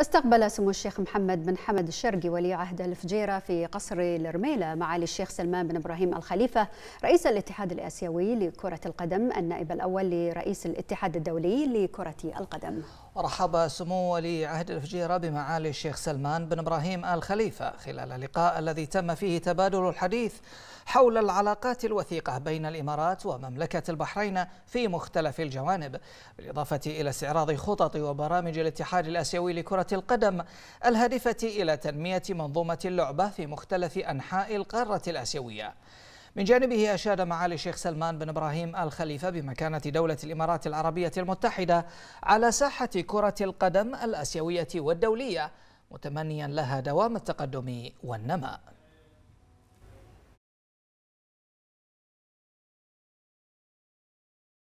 استقبل سمو الشيخ محمد بن حمد الشرقي ولي عهد الفجيرة في قصر الرميلة معالي الشيخ سلمان بن إبراهيم الخليفة رئيس الاتحاد الآسيوي لكرة القدم النائب الأول لرئيس الاتحاد الدولي لكرة القدم رحب سمو ولي عهد الفجيرة بمعالي الشيخ سلمان بن إبراهيم الخليفة خلال اللقاء الذي تم فيه تبادل الحديث حول العلاقات الوثيقة بين الإمارات ومملكة البحرين في مختلف الجوانب بالإضافة إلى استعراض خطط وبرامج الاتحاد الآسيوي لكرة القدم الهادفة إلى تنمية منظومة اللعبة في مختلف أنحاء القارة الآسيوية من جانبه أشاد معالي الشيخ سلمان بن إبراهيم الخليفة بمكانة دولة الإمارات العربية المتحدة على ساحة كرة القدم الآسيوية والدولية متمنيا لها دوام التقدم والنماء